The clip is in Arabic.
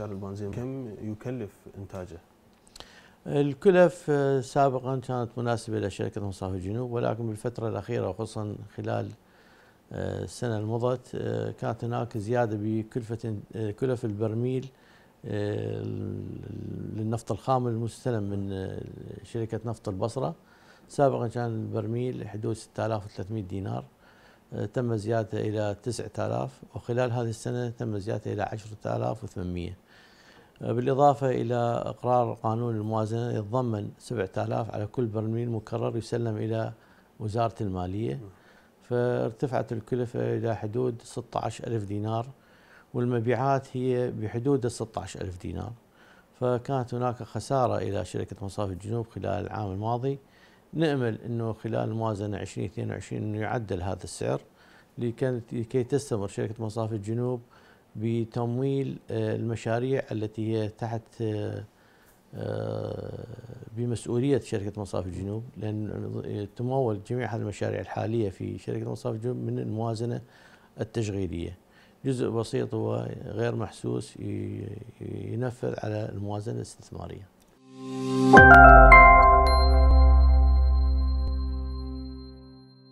استشار البنزين كم يكلف إنتاجه؟ الكلف آه، سابقا كانت مناسبة لشركة مصافي الجنوب ولكن بالفترة الأخيرة وخصوصا خلال آه، السنة المضت آه، كانت هناك زيادة بكلفة كلف البرميل للنفط الخام المستلم من شركة نفط البصرة سابقا كان البرميل حدود 6300 دينار تم زيادته إلى 9000 وخلال هذه السنة تم زيادته إلى 10800 آه، بالإضافة إلى إقرار قانون الموازنة يتضمن 7000 على كل برميل مكرر يسلم إلى وزارة المالية فارتفعت الكلفة إلى حدود 16000 دينار والمبيعات هي بحدود ال 16000 دينار فكانت هناك خسارة إلى شركة مصافي الجنوب خلال العام الماضي نأمل أنه خلال الموازنة 2022 أنه يعدل هذا السعر لكي تستمر شركة مصافي الجنوب بتمويل آه، المشاريع التي هي تحت آه، آه، بمسؤولية شركة مصافي الجنوب لأن تمول جميع هذه المشاريع الحالية في شركة مصافي الجنوب من الموازنة التشغيلية جزء بسيط هو غير محسوس ينفذ على الموازنة الاستثمارية.